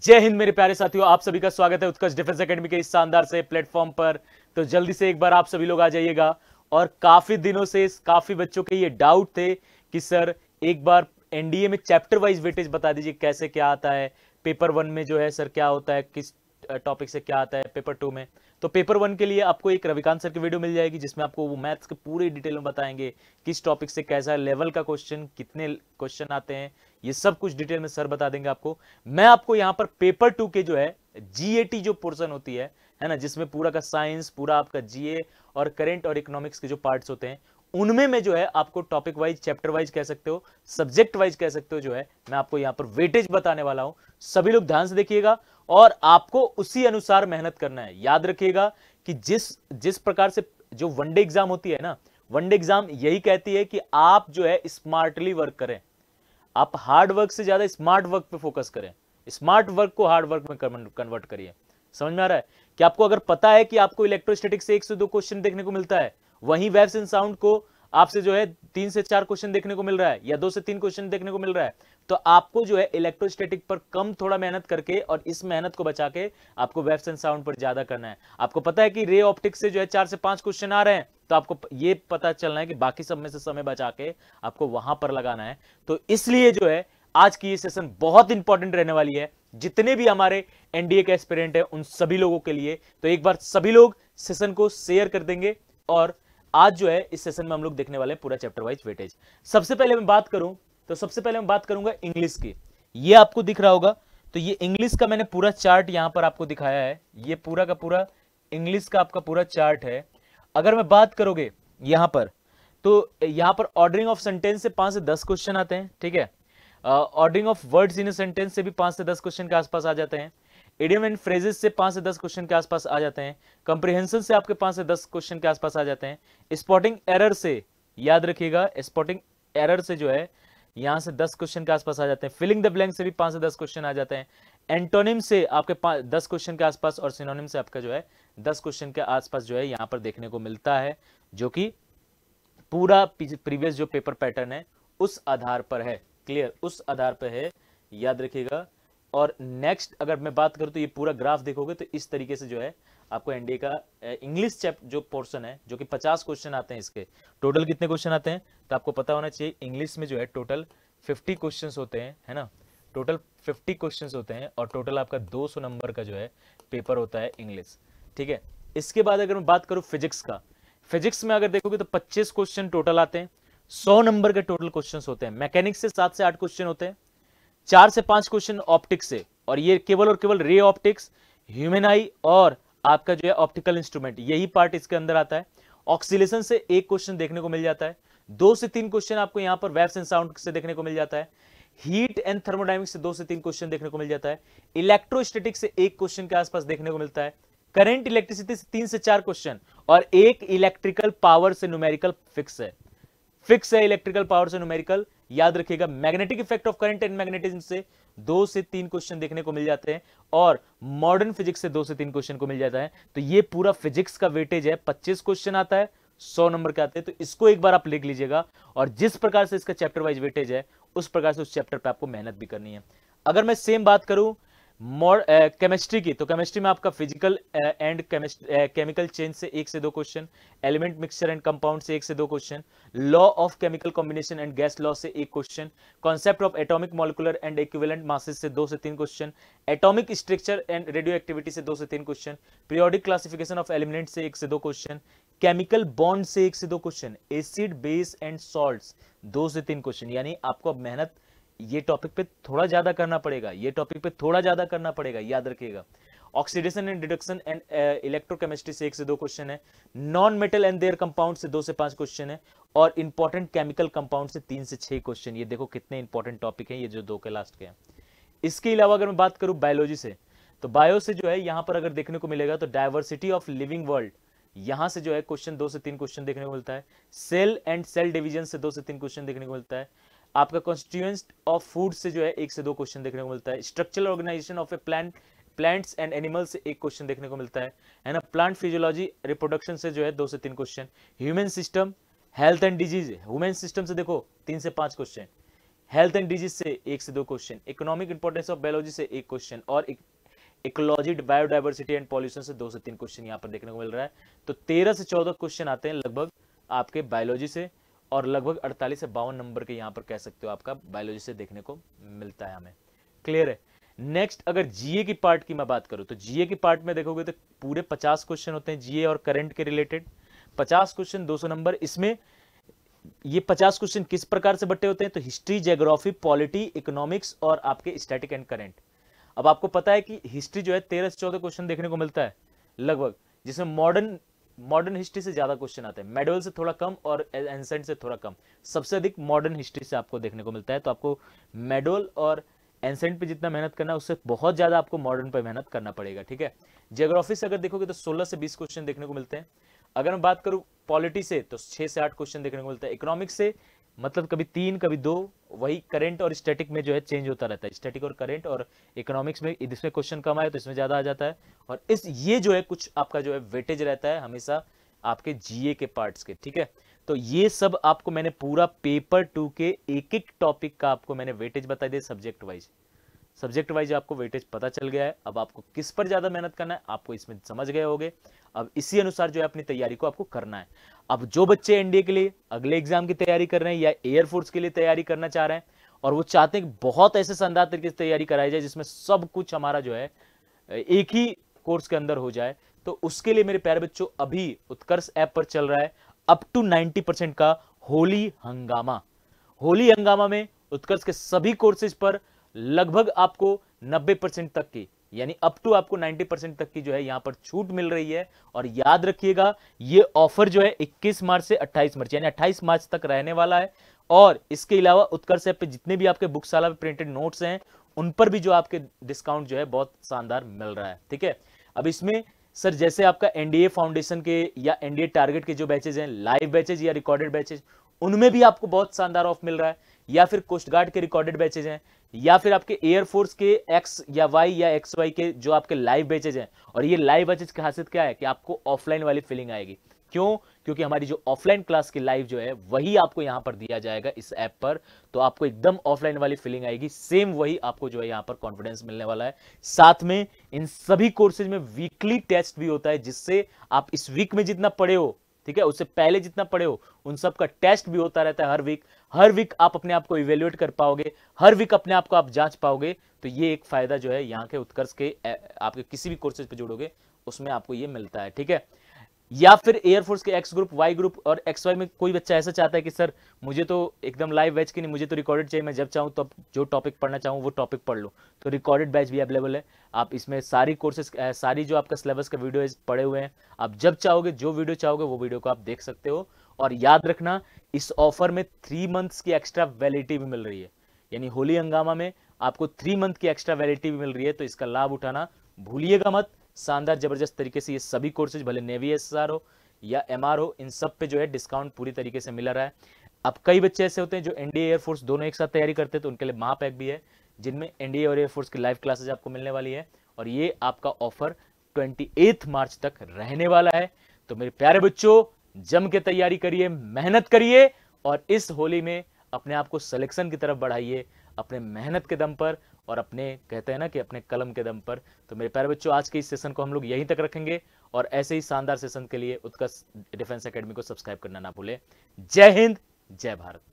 जय हिंद मेरे प्यारे साथियों आप सभी का स्वागत है उत्कर्ष डिफेंस एकेडमी के इस शानदार से प्लेटफॉर्म पर तो जल्दी से एक बार आप सभी लोग आ जाइएगा और काफी दिनों से काफी बच्चों के ये डाउट थे कि सर एक बार एनडीए में चैप्टर वाइज वेटेज बता दीजिए कैसे क्या आता है पेपर वन में जो है सर क्या होता है किस टॉपिक से क्या आता है पेपर टू में तो पेपर वन के लिए आपको एक रविकांत सर की वीडियो मिल जाएगी जिसमें आपको वो मैथ्स के पूरे डिटेल में बताएंगे किस टॉपिक से कैसा लेवल का क्वेश्चन कितने क्वेश्चन आते हैं ये सब कुछ डिटेल में सर बता देंगे आपको मैं आपको यहाँ पर पेपर टू के जो है जीएटी जो पोर्सन होती है है ना जिसमें पूरा का साइंस पूरा आपका जीए और करेंट और इकोनॉमिक्स के जो पार्ट्स होते हैं उनमें मैं जो है आपको टॉपिक वाइज चैप्टर वाइज कह सकते हो सब्जेक्ट वाइज कह सकते हो जो है मैं आपको यहां पर वेटेज बताने वाला हूं सभी लोग ध्यान से देखिएगा और आपको उसी अनुसार मेहनत करना है याद रखिएगा कि जिस जिस प्रकार से जो वनडे एग्जाम होती है ना वनडे एग्जाम यही कहती है कि आप जो है स्मार्टली वर्क करें आप हार्ड वर्क से ज्यादा स्मार्ट वर्क पे फोकस करें स्मार्ट वर्क को हार्ड वर्क में कन्वर्ट करिए समझ में आ रहा है कि आपको अगर पता है कि आपको इलेक्ट्रोस्टैटिक से एक से दो क्वेश्चन देखने को मिलता है वहीं वेब्स इन साउंड को आपसे जो है तीन से चार क्वेश्चन देखने को मिल रहा है या दो से तीन क्वेश्चन देखने को मिल रहा है तो आपको जो है इलेक्ट्रोस्टैटिक पर कम थोड़ा मेहनत करके और इस मेहनत को बचा के आपको वेब्स एंड साउंड पर ज्यादा करना है आपको पता है कि रे ऑप्टिक से जो है चार से पांच क्वेश्चन आ रहे हैं तो आपको ये पता चलना है कि बाकी सब में से समय बचा के आपको वहां पर लगाना है तो इसलिए जो है आज की ये सेशन बहुत इंपॉर्टेंट रहने वाली है जितने भी हमारे एनडीए के एस्पिरेंट हैं उन सभी लोगों के लिए तो एक बार सभी लोग सेशन को शेयर कर देंगे और आज जो है इस सेशन में हम लोग देखने वाले पूरा चैप्टर वाइज वेटेज सबसे पहले मैं बात करूं तो सबसे पहले मैं बात करूंगा इंग्लिश की ये आपको दिख रहा होगा तो ये इंग्लिश का मैंने पूरा चार्ट यहां पर आपको दिखाया है ये पूरा का पूरा इंग्लिश का आपका पूरा चार्ट है अगर मैं बात करोगे यहां पर तो यहां पर ऑर्डरिंग ऑफ सेंटेंस से पांच से दस क्वेश्चन आते हैं ठीक है ordering of words in sentence से भी पांच से दस क्वेश्चन के आसपास आ जाते हैं एडियम एंड फ्रेजेस से पांच से दस क्वेश्चन के आसपास आ जाते हैं कंप्रीहेंशन से आपके पांच से दस क्वेश्चन के आसपास आ जाते हैं स्पॉटिंग एरर से याद रखिएगा स्पॉटिंग एरर से जो है यहां से दस क्वेश्चन के आसपास आ जाते हैं फिलिंग द ब्लैंक से भी पांच से दस क्वेश्चन आ जाते हैं एंटोनिम से आपके दस क्वेश्चन के आसपास और सिनोनिम से आपका जो है दस क्वेश्चन के आसपास जो है यहाँ पर देखने को मिलता है जो कि पूरा प्रीवियस जो पेपर पैटर्न है उस आधार पर है क्लियर उस आधार पर है याद रखिएगा और नेक्स्ट अगर मैं बात करूँ तो ये पूरा ग्राफ देखोगे तो इस तरीके से जो है आपको एनडीए का इंग्लिश चैप जो पोर्शन है जो कि 50 क्वेश्चन आते हैं इसके टोटल कितने क्वेश्चन आते हैं तो आपको पता होना चाहिए इंग्लिश में जो है टोटल 50 क्वेश्चन होते हैं है ना टोटल 50 क्वेश्चन होते हैं और टोटल आपका 200 नंबर का जो है पेपर होता है इंग्लिश ठीक है इसके बाद अगर मैं बात करूँ फिजिक्स का फिजिक्स में अगर देखोगे तो पच्चीस क्वेश्चन टोटल आते हैं सौ नंबर के टोटल क्वेश्चन होते हैं मैकेनिक्स से सात से आठ क्वेश्चन होते हैं चार से पांच क्वेश्चन ऑप्टिक्स से और ये केवल और केवल रे ऑप्टिक्स ह्यूमन आई और आपका जो है ऑप्टिकल इंस्ट्रूमेंट यही पार्ट इसके अंदर आता है ऑक्सीलेशन से एक क्वेश्चन देखने को मिल जाता है दो से तीन क्वेश्चन आपको यहां पर वेब्स एंड साउंड से देखने को मिल जाता है हीट एंड थर्मोडाइमिक से दो से तीन क्वेश्चन देखने को मिल जाता है इलेक्ट्रोस्टेटिक से एक क्वेश्चन के आसपास देखने को मिलता है करंट इलेक्ट्रिसिटी से तीन से चार क्वेश्चन और एक इलेक्ट्रिकल पावर से न्यूमेरिकल फिक्स है फिक्स है इलेक्ट्रिकल पावर से न्यूमेरिकल याद रखिएगा magnetic effect of current and magnetism से दो से तीन क्वेश्चन देखने को मिल जाते हैं और मॉडर्न फिजिक्स से दो से तीन क्वेश्चन को मिल जाता है तो ये पूरा फिजिक्स का वेटेज है पच्चीस क्वेश्चन आता है सौ नंबर के आते हैं तो इसको एक बार आप लिख लीजिएगा और जिस प्रकार से इसका चैप्टर वाइज वेटेज है उस प्रकार से उस चैप्टर पर आपको मेहनत भी करनी है अगर मैं सेम बात करूं केमिस्ट्री uh, की तो केमिस्ट्री में आपका फिजिकल एंड केमिकल चेंज से एक से दो question element mixture and compound से एक से दो question law of chemical combination and gas law से एक question concept of atomic molecular and equivalent masses से दो से तीन question atomic structure and radioactivity से दो से तीन question periodic classification of element से एक से दो क्वेश्चन केमिकल बॉन्ड से एक से दो question acid base and salt दो से तीन क्वेश्चन यानी आपको मेहनत ये टॉपिक पे थोड़ा ज्यादा करना पड़ेगा ये टॉपिक पे थोड़ा ज्यादा करना पड़ेगा याद रखिएगा oxidation and deduction and electrochemistry से एक से दो क्वेश्चन है non metal and their compound से दो से पांच क्वेश्चन है और इंपॉर्टेंट केमिकल कंपाउंड से तीन से छह क्वेश्चन ये देखो कितने इंपॉर्टेंट टॉपिक है ये जो दो के लास्ट के हैं इसके अलावा अगर मैं बात करूं बायोलॉजी से तो बायो से जो है यहां पर अगर देखने को मिलेगा तो डायवर्सिटी ऑफ लिविंग वर्ल्ड यहां से जो है क्वेश्चन दो से तीन क्वेश्चन देखने को मिलता है सेल एंड सेल डिवीजन से दो से तीन क्वेश्चन देखने को मिलता है आपका कॉन्स्टिट्यूएंस ऑफ फूड से जो है एक से दो क्वेश्चन देखने को मिलता है structural organisation of a plant plants and animal से एक क्वेश्चन देखने को मिलता है है ना प्लांट फिजियोलॉजी रिप्रोडक्शन से जो है दो से तीन question human system health and disease human system से देखो तीन से पांच क्वेश्चन हेल्थ एंड डिजीज से एक से दो question economic importance of biology से एक क्वेश्चन और इकोलॉजी बायोडाइवर्सिटी एंड पॉल्यूशन से दो से तीन क्वेश्चन यहाँ पर देखने को मिल रहा है तो तेरह से चौदह क्वेश्चन आते हैं लगभग आपके बायोलॉजी से और लगभग 48 से बावन नंबर के यहाँ पर कह सकते हो आपका बायोलॉजी से देखने को मिलता है हमें क्लियर है नेक्स्ट अगर जीए की पार्ट की मैं बात करूँ तो जीए की पार्ट में देखोगे तो पूरे 50 क्वेश्चन होते हैं जीए और करंट के रिलेटेड 50 क्वेश्चन 200 नंबर इसमें ये 50 क्वेश्चन किस प्रकार से बटे होते हैं तो हिस्ट्री जियोग्राफी पॉलिटी इकोनॉमिक्स और आपके स्टैटिक एंड करेंट अब आपको पता है कि हिस्ट्री जो है तेरह से चौदह क्वेश्चन देखने को मिलता है लगभग जिसमें मॉडर्न मॉडर्न हिस्ट्री से ज्यादा क्वेश्चन आते हैं मेडोल से थोड़ा कम और एंसेंट से थोड़ा कम सबसे अधिक मॉडर्न हिस्ट्री से आपको देखने को मिलता है तो आपको मेडोल और एंसेंट पे जितना मेहनत करना है उससे बहुत ज्यादा आपको मॉडर्न पे मेहनत करना पड़ेगा ठीक है जियोग्राफी से अगर देखोगे तो सोलह से बीस क्वेश्चन देखने को मिलते हैं अगर मैं बात करूँ पॉलिटी से तो छह से आठ क्वेश्चन देखने को मिलता है इकोनॉमिक्स से मतलब कभी तीन कभी दो वही करंट और स्टैटिक में जो है चेंज होता रहता है स्टैटिक और करंट और इकोनॉमिक्स में इसमें क्वेश्चन कम आया तो इसमें ज़्यादा आ जाता है और इस ये जो है कुछ आपका जो है वेटेज रहता है हमेशा आपके जीए के पार्ट्स के ठीक है तो ये सब आपको मैंने पूरा पेपर टू के एक एक टॉपिक का आपको मैंने वेटेज बता दिया सब्जेक्ट वाइज सब्जेक्ट वाइज आपको वेटेज पता चल गया है अब आपको किस पर ज़्यादा मेहनत करना है आपको इसमें समझ गए होंगे अब इसी अनुसार जो है अपनी तैयारी को आपको करना है अब जो बच्चे एनडीए के लिए अगले एग्जाम की तैयारी कर रहे हैं या एयरफोर्स के लिए तैयारी करना चाह रहे हैं और वो चाहते हैं कि बहुत ऐसे शानदार तरीके से तैयारी कराई जाए जिसमें सब कुछ हमारा जो है एक ही कोर्स के अंदर हो जाए तो उसके लिए मेरे प्यारे बच्चों अभी उत्कर्ष ऐप पर चल रहा है अप टू नाइनटी परसेंट का होली हंगामा होली हंगामा में उत्कर्ष के सभी कोर्सेज पर लगभग आपको 90 परसेंट तक की यानी अप टू आपको 90 परसेंट तक की जो है यहां पर छूट मिल रही है और याद रखिएगा ये ऑफर जो है 21 मार्च से 28 मार्च यानी 28 मार्च तक रहने वाला है और इसके अलावा उत्कर्ष ऐप पे जितने भी आपके बुकशाला पे प्रिंटेड नोट्स हैं उन पर भी जो आपके डिस्काउंट जो है बहुत शानदार मिल रहा है ठीक है अब इसमें सर जैसे आपका एनडीए फाउंडेशन के या एनडीए टारगेट के जो बैचेज हैं लाइव बैचेज या रिकॉर्डेड बैचेज उनमें भी आपको बहुत शानदार ऑफ मिल रहा है या फिर कोस्ट गार्ड के रिकॉर्डेड बैचेज हैं या फिर आपके एयरफोर्स के एक्स या वाई या एक्स वाई के जो आपके लाइव बैचेज हैं और ये लाइव बैचेज की खासियत क्या है कि आपको ऑफलाइन वाली फीलिंग आएगी क्यों क्योंकि हमारी जो ऑफलाइन क्लास की लाइव जो है वही आपको यहां पर दिया जाएगा इस ऐप पर तो आपको एकदम ऑफलाइन वाली फीलिंग आएगी सेम वही आपको जो है यहां पर कॉन्फिडेंस मिलने वाला है साथ में इन सभी कोर्सेज में वीकली टेस्ट भी होता है जिससे आप इस वीक में जितना पढ़े हो ठीक है उससे पहले जितना पढ़े हो उन सब का टेस्ट भी होता रहता है हर वीक हर वीक आप अपने आप को इवेल्युएट कर पाओगे हर वीक अपने आप को आप जांच पाओगे तो ये एक फायदा जो है यहाँ के उत्कर्ष के आपके किसी भी कोर्सेज पे जोड़ोगे उसमें आपको ये मिलता है ठीक है या फिर एयरफोर्स के एक्स ग्रुप वाई ग्रुप और एक्स वाई में कोई बच्चा ऐसा चाहता है कि सर मुझे तो एकदम लाइव बैच की नहीं मुझे तो रिकॉर्डेड चाहिए मैं जब चाहूँ तब तो जो टॉपिक पढ़ना चाहूँ वो टॉपिक पढ़ लूँ तो रिकॉर्डेड बैच भी अवेलेबल है आप इसमें सारी कोर्सेज सारी जो आपका सिलेबस का वीडियो पड़े हुए हैं आप जब चाहोगे जो वीडियो चाहोगे वो वीडियो को आप देख सकते हो और याद रखना इस ऑफर में थ्री मंथ्स की एक्स्ट्रा वैलिडिटी भी मिल रही है यानी होली हंगामा में आपको थ्री मंथ की एक्स्ट्रा वैलिडिटी भी मिल रही है तो इसका लाभ उठाना भूलिएगा मत शानदार ज़बरदस्त तरीके से ये सभी कोर्सेज भले नेवी एस हो या एम हो इन सब पे जो है डिस्काउंट पूरी तरीके से मिला रहा है अब कई बच्चे ऐसे होते हैं जो एनडीए एयरफोर्स दोनों एक साथ तैयारी करते हैं तो उनके लिए पैक भी है जिनमें एनडीए और एयरफोर्स की लाइव क्लासेज आपको मिलने वाली है और ये आपका ऑफर ट्वेंटी मार्च तक रहने वाला है तो मेरे प्यारे बच्चों जम के तैयारी करिए मेहनत करिए और इस होली में अपने आप को सिलेक्शन की तरफ बढ़ाइए अपने मेहनत के दम पर और अपने कहते हैं ना कि अपने कलम के दम पर तो मेरे प्यारे बच्चों आज के इस सेशन को हम लोग यहीं तक रखेंगे और ऐसे ही शानदार सेशन के लिए उत्कर्ष डिफेंस अकेडमी को सब्सक्राइब करना ना भूलें जय हिंद जय भारत